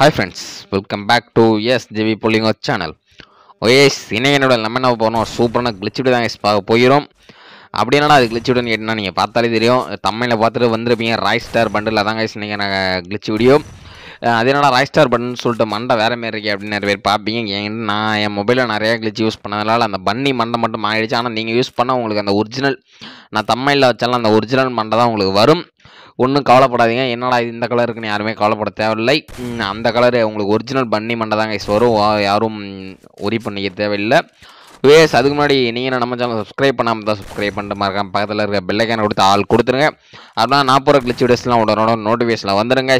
hi friends welcome back to S GV புள்ளிங்கோ channel ஓஎஸ் இணையனோட நம்ம என்ன போகணும் ஒரு சூப்பரான கிளிச்சுடு தான் பார்க்க போயிடும் அப்படி என்னடா அது கிளிச் விடுன்னு கேட்டால் நீங்கள் பார்த்தாலே தெரியும் தமிழில் பார்த்துட்டு வந்திருப்பீங்க ராய் ஸ்டார் பண்டில் அதான் கைஸ் இன்றைக்கி நான் கிளிச் வீடியோ அது என்னடா ராய் ஸ்டார் பட்டன் சொல்லிட்டு மண்டை வேறு மாரி இருக்கே அப்படின்னு நிறைய பேர் பார்ப்பீங்க என்கிட்ட நான் என் மொபைலில் நிறையா கிளிச்சு யூஸ் பண்ணதுனால அந்த பன்னி மண்டை மட்டும் ஆகிடுச்சு ஆனால் நீங்கள் யூஸ் பண்ணால் உங்களுக்கு அந்த ஒரிஜினல் நான் தமிழில் வச்சாலும் அந்த ஒரிஜினல் மண்டை தான் உங்களுக்கு வரும் ஒன்றும் கவலைப்படாதீங்க என்னடா இது இந்த கலர் இருக்குன்னு யாருமே கவலைப்பட தேவையில்லை அந்த கலர் உங்களுக்கு ஒரிஜினல் பண்ணி மட்டும் தாங்க வரும் யாரும் ஒரி பண்ணிக்க தேவையில்லை வேஸ் அதுக்கு முன்னாடி நீங்கள் நம்ம சேனல் சப்ஸ்கிரைப் பண்ணாமல் தான் சப்ஸ்கிரைப் பண்ணுற மாதிரி பக்கத்தில் இருக்க பெல்லைக்கான கொடுத்து ஆள் கொடுத்துருங்க அப்படின்னா நான் போகிற கிளிச்சு வீடியோஸ்லாம் உடனோட நோட்டிஃபிகேஷனில் வந்துடுங்க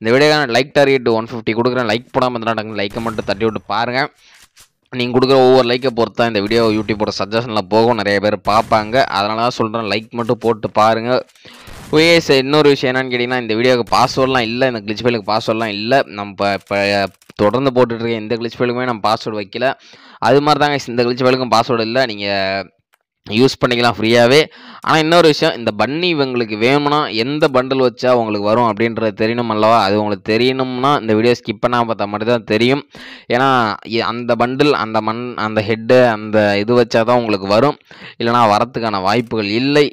இந்த வீடியோக்கான லைக் டார்கெட் ஒன் ஃபிஃப்டி கொடுக்குறேன் லைக் போடாமல் இருந்தாங்க லைக்கை மட்டும் தட்டி விட்டு பாருங்கள் நீங்கள் கொடுக்குற ஒவ்வொரு லைக்கை பொறுத்து தான் இந்த வீடியோ யூடியூப்போட சஜஷனில் போகும் நிறைய பேர் பார்ப்பாங்க அதனால தான் சொல்கிறேன் லைக் மட்டும் போட்டு பாருங்கள் ஓஎஸ் இன்னொரு விஷயம் என்னன்னு கேட்டிங்கன்னா இந்த வீடியோக்கு பாஸ்வேர்ட்லாம் இல்லை இந்த கிளிச் ஃபைலுக்கு பாஸ்வேர்ட்லாம் இல்லை நம்ம இப்போ தொடர்ந்து போட்டுட்ருக்க எந்த கிளிச் ஃபைலுக்குமே நம்ம பாஸ்வேர்டு வைக்கல அது மாதிரி தாங்க இந்த கிளிச் ஃபைலுக்கும் பாஸ்வேர்டு இல்லை நீங்கள் யூஸ் பண்ணிக்கலாம் ஃப்ரீயாகவே ஆனால் இன்னொரு விஷயம் இந்த பன்னி இவங்களுக்கு வேணும்னா எந்த பண்டில் வச்சா உங்களுக்கு வரும் அப்படின்றது தெரியணும் அல்லவா அது உங்களுக்கு தெரியணும்னா இந்த வீடியோ ஸ்கிப் பண்ணால் பார்த்தா மாதிரி தான் தெரியும் ஏன்னா அந்த பண்டில் அந்த மண் அந்த ஹெட்டு அந்த இது வச்சா தான் உங்களுக்கு வரும் இல்லைனா வரத்துக்கான வாய்ப்புகள் இல்லை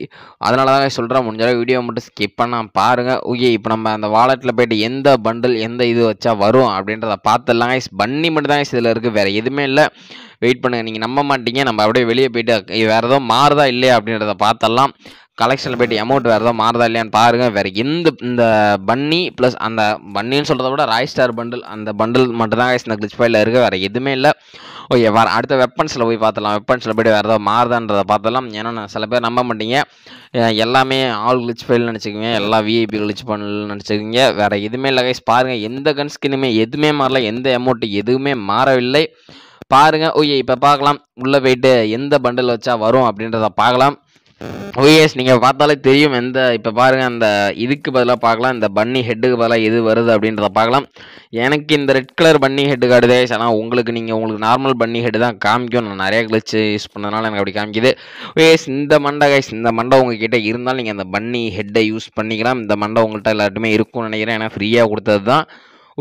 அதனால தான் சொல்கிறேன் முடிஞ்சால வீடியோ மட்டும் ஸ்கிப் பண்ணால் பாருங்கள் ஓகே இப்போ நம்ம அந்த வாலெட்டில் போய்ட்டு எந்த பண்டில் எந்த இது வச்சா வரும் அப்படின்றத பார்த்துடலாம் பன்னி மட்டும் தான் இதில் இருக்குது வேறு எதுவுமே இல்லை வெயிட் பண்ணுங்கள் நீங்கள் நம்ப மாட்டீங்க நம்ம அப்படியே வெளியே போயிட்டு வேறு ஏதோ மாறுதா இல்லையா அப்படின்றத பார்த்தலாம் கலெக்ஷனில் போய்ட்டு அமௌண்ட் வேறு ஏதோ மாறுதா இல்லையான்னு பாருங்கள் வேறு எந்த இந்த பன்னி ப்ளஸ் அந்த பன்னின்னு சொல்கிறத விட ராய் ஸ்டார் பண்டில் அந்த பண்டில் மட்டும்தான் இந்த கிளிச் ஃபைலில் இருக்குது வேறு எதுவுமே இல்லை ஓகே வேறு அடுத்த வெப்பன்ஸில் போய் பார்த்தலாம் வெப்பன்ஸில் போய்ட்டு வேறு ஏதாவது மாறுதான்றதை பார்த்தலாம் ஏன்னா நான் சில பேர் நம்ப மாட்டீங்க எல்லாமே ஆல் கிளிச் ஃபைல் நினச்சிக்கோங்க எல்லா விஐபி கிளிச் பண்ணல் நினச்சிக்கோங்க வேறு எதுவுமே இல்லை கைஸ் பாருங்கள் எந்த கன் எதுவுமே மாறல எந்த அமௌண்ட்டு எதுவுமே மாறவில்லை பாருங்கள் ஓகே இப்போ பார்க்கலாம் உள்ளே போயிட்டு எந்த பண்டில் வச்சா வரும் அப்படின்றத பார்க்கலாம் ஓஎஸ் நீங்கள் பார்த்தாலே தெரியும் எந்த இப்போ பாருங்கள் அந்த இதுக்கு பதிலாக பார்க்கலாம் இந்த பன்னி ஹெட்டுக்கு பதிலாக எது வருது அப்படின்றத பார்க்கலாம் எனக்கு இந்த ரெட் கலர் பன்னி ஹெட்டு காடுதே ஆனால் உங்களுக்கு நீங்கள் உங்களுக்கு நார்மல் பன்னி ஹெட்டு தான் காமிக்கும் நான் நிறைய கிளிச்சு யூஸ் பண்ணதுனால எனக்கு அப்படி காமிக்குது ஓஎஸ் இந்த மண்டை கைஸ் இந்த மண்டை உங்ககிட்ட இருந்தாலும் நீங்கள் அந்த பன்னி ஹெட்டை யூஸ் பண்ணிக்கலாம் இந்த மண்டை உங்கள்கிட்ட எல்லாருமே இருக்கும்னு நினைக்கிறேன் ஏன்னா ஃப்ரீயாக கொடுத்தது தான்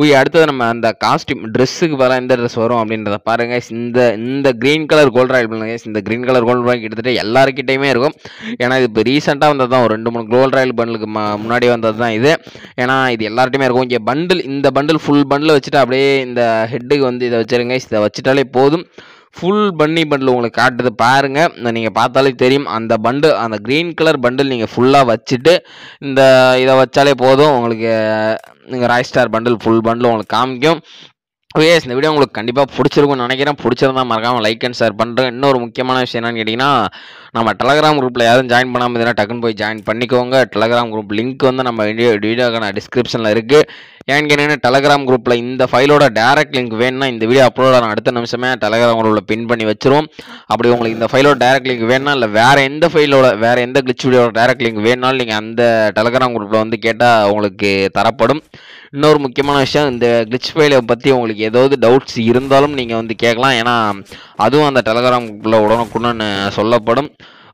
ஓய் அடுத்தது நம்ம அந்த காஸ்டியூம் ட்ரெஸ்ஸுக்கு வர எந்த ட்ரெஸ் வரும் அப்படின்றத பாருங்க இந்த இந்த க்ரீன் கலர் கோல்ட் ராயல் பண்ணுங்க இந்த க்ரீன் கலர் கோல்ட் ராயில் கிட்டத்தட்ட எல்லாருக்கிட்டையுமே இருக்கும் ஏன்னா இது இப்போ ரீசெண்டாக வந்தது தான் ஒரு ரெண்டு மூணு கோல்ட் ராயல் பண்டலுக்கு முன்னாடி வந்தது தான் இது ஏன்னா இது எல்லார்ட்டையுமே இருக்கும் இங்கே பண்டில் இந்த பண்டில் ஃபுல் பண்டில் வச்சுட்டு அப்படியே இந்த ஹெட்டுக்கு வந்து இதை வச்சுருங்க இதை வச்சுட்டாலே போதும் ஃபுல் பன்னி பண்டில் உங்களுக்கு காட்டுது பாருங்கள் நீங்கள் பார்த்தாலே தெரியும் அந்த பண்டு அந்த க்ரீன் கலர் பண்டில் நீங்கள் ஃபுல்லாக வச்சுட்டு இந்த இதை வச்சாலே போதும் உங்களுக்கு நீங்கள் ராய் ஸ்டார் பண்டில் ஃபுல் பண்டில் உங்களுக்கு காமிக்கும் ஓகே இந்த வீடியோ உங்களுக்கு கண்டிப்பாக பிடிச்சிருக்கும்னு நினைக்கிறேன் பிடிச்சிருந்தா மறக்காமல் லைக் அண்ட் ஷேர் பண்ணுறேன் இன்னொரு முக்கியமான விஷயம் என்னன்னு கேட்டிங்கன்னா நம்ம டெலகிராம் குரூப்பில் யாரும் ஜாயின் பண்ணாமல் இருந்தால் டக்குன்னு போய் ஜாயின் பண்ணிக்கோங்க டெலகிராம் குரூப் லிங்க் வந்து நம்ம வீடியோ வீடியோக்கான டிஸ்கிரிப்ஷனில் இருக்குது ஏன்னு கேட்டிங்கன்னா டெலகிராம் குரூப்பில் இந்த ஃபைலோட டேரக்ட் லிங்க் வேணும்னா இந்த வீடியோ அப்லோட் ஆன அடுத்த நிமிஷமே டெலகிராம் குரூப்பில் பின் பண்ணி வச்சிரும் அப்படி உங்களுக்கு இந்த ஃபைலோட டேரக்ட் லிங்க் வேணும்னா இல்லை வேறு எந்த ஃபைலோட வேறு எந்த கிளிச் வீடியோட டேரக்ட் லிங்க் வேணும்னாலும் நீங்கள் அந்த டெலகிராம் குரூப்பில் வந்து கேட்டால் உங்களுக்கு தரப்படும் இன்னொரு முக்கியமான விஷயம் இந்த கிளிச் ஃபைலை பற்றி உங்களுக்கு ஏதாவது டவுட்ஸ் இருந்தாலும் நீங்கள் வந்து கேட்கலாம் ஏன்னா அதுவும் அந்த டெலகிராம் குரூப்பில் உடனுக்குன்னு சொல்லப்படும்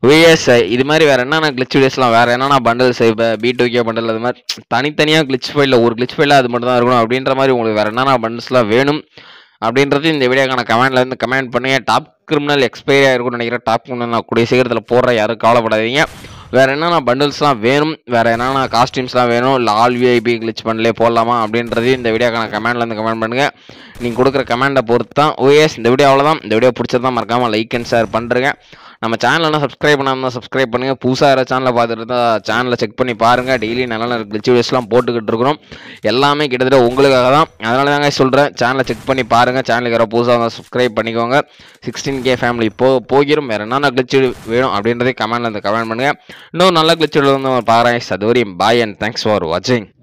விஎஸ் இது மாதிரி வேறு என்னென்ன கிளிச் வீடியோஸ்லாம் வேறு என்னென்ன பண்டல்ஸ் இப்போ பி டூகே பண்டல் அது மாதிரி தனித்தனியாக கிளிச் ஃபைலில் ஒரு கிளிச் ஃபைலில் அது மட்டும் தான் இருக்கணும் அப்படின்ற மாதிரி உங்களுக்கு வேறு என்னென்ன பண்டல்ஸ்லாம் வேணும் அப்படின்றது இந்த வீடியோக்கான கமெண்ட்ல வந்து கமெண்ட் பண்ணுங்க டாப் கிரிமினல் எக்ஸ்பைரி ஆயிருக்கும்னு நினைக்கிறேன் டாப் கிரிமினல் நான் கூடிய சீக்கிரத்தில் போடுற யாரும் கவலைப்படாதீங்க வேறு என்னென்ன பண்டில்ஸ்லாம் வேணும் வேறு என்னென்ன காஸ்டியூம்ஸ்லாம் வேணும் இல்லை ஆல் விஐபி கிளிச் பண்ணலே போடலாமா அப்படின்றது இந்த வீடியோக்கான கமெண்டில் இருந்து கமெண்ட் பண்ணுங்கள் நீங்கள் கொடுக்குற கமெண்டை பொறுத்து தான் ஓஎஸ் oh இந்த வீடியோ அவ்வளோதான் இந்த வீடியோ பிடிச்சதான் மறக்காமல் லைக் அண்ட் ஷேர் பண்ணுறேன் நம்ம சேனலெலாம் சப்ஸ்கிரைப் பண்ணாமல் சப்ஸ்கிரைப் பண்ணுங்கள் புதுசாக யாராவது சேனலை பார்த்துட்டு இருந்தால் சேனலை செக் பண்ணி பாருங்கள் டெய்லி நல்ல நல்ல கிளிச்சி வீடியோஸ்லாம் போட்டுக்கிட்டு இருக்கிறோம் எல்லாமே கிட்டத்தட்ட உங்களுக்காக தான் அதனால தாங்க சொல்கிறேன் சேனலை செக் பண்ணி பாருங்கள் சேனலுக்கு வேறு புதுசாக சப்ஸ்கிரைப் பண்ணிக்கோங்க சிக்ஸ்டீன் கே ஃபேமிலி போ போகிறோம் வேறு என்னென்ன கிளிச்சு வேணும் அப்படின்றதே கமெண்ட்டில் வந்து கமெண்ட் பண்ணுங்கள் இன்னும் நல்ல கிளிச்சு வந்து பாருங்க சதுவரியும் பாய் அண்ட் தேங்க்ஸ் ஃபார் வாட்சிங்